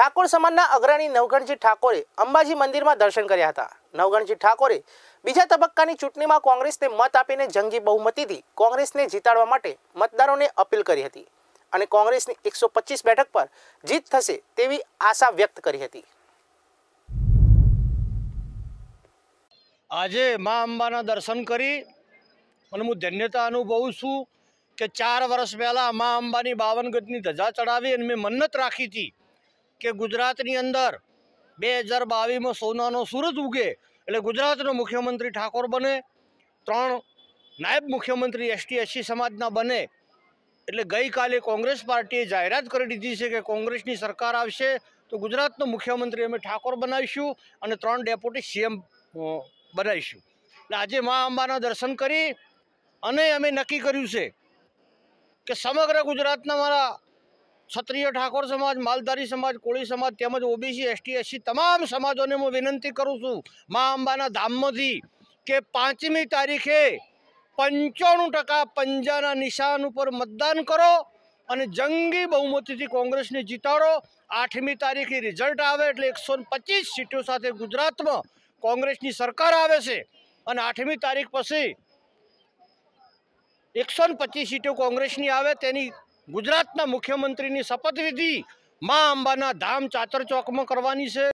ઠાકોર સમાજના અગ્રણી નવગણજી ઠાકોરે અંબાજી મંદિરમાં દર્શન કર્યા હતા નવગણજી ઠાકોરે બીજા તબક્કાની ચૂંટણીમાં કોંગ્રેસને મત આપીને જંગી બહુમતીથી કોંગ્રેસને જીતાડવા માટે મતદારોને અપીલ કરી હતી અને કોંગ્રેસની એકસો બેઠક પર જીત થશે તેવી આશા વ્યક્ત કરી હતી આજે મા અંબાના દર્શન કરી અને હું ધન્યતા અનુભવું છું કે ચાર વર્ષ પહેલાં મા અંબાની બાવન ગજની ધજા ચડાવી અને મેં મન્નત રાખી હતી કે ગુજરાતની અંદર 2022 માં સૂરજ ઉગે એટલે ગુજરાતનો મુખ્યમંત્રી ઠાકોર બને ત્રણ નાયબ મુખ્યમંત્રી एसटी एससी સમાજના બને એટલે ગઈકાલે કોંગ્રેસ પાર્ટીએ જાહેરાત કરી દીધી છે કે કોંગ્રેસની સરકાર આવશે તો ગુજરાતનો મુખ્યમંત્રી અમે ઠાકોર બનાવીશું અને ત્રણ ડેપ્યુટી સીએમ બનાવીશું એટલે આજે માં અંબાના દર્શન કરી અને અમે નક્કી કર્યું છે કે સમગ્ર ગુજરાતના મારા છત્રીઓ ઠાકોર સમાજ માલદારી સમાજ કોળી સમાજ તેમજ ओबीसी एसटी एससी તમામ સમાજોને હું વિનંતી કરું છું માં અંબાના ધામમાંથી કે 5મી તારીખે 95% પંજાના નિશાન ઉપર મતદાન કરો અને જંગી બહુમતીથી કોંગ્રેસને જીતાડો 8મી તારીખે રિઝલ્ટ આવે એટલે 125 સીટો સાથે ગુજરાતમાં કોંગ્રેસની સરકાર આવે છે અને 8મી તારીખ પછી 125 સીટો કોંગ્રેસની આવે તેની ગુજરાતના મુખ્યમંત્રીની શપથવિધિ મા અંબાના ધામ ચાતર ચોકમાં કરવાની છે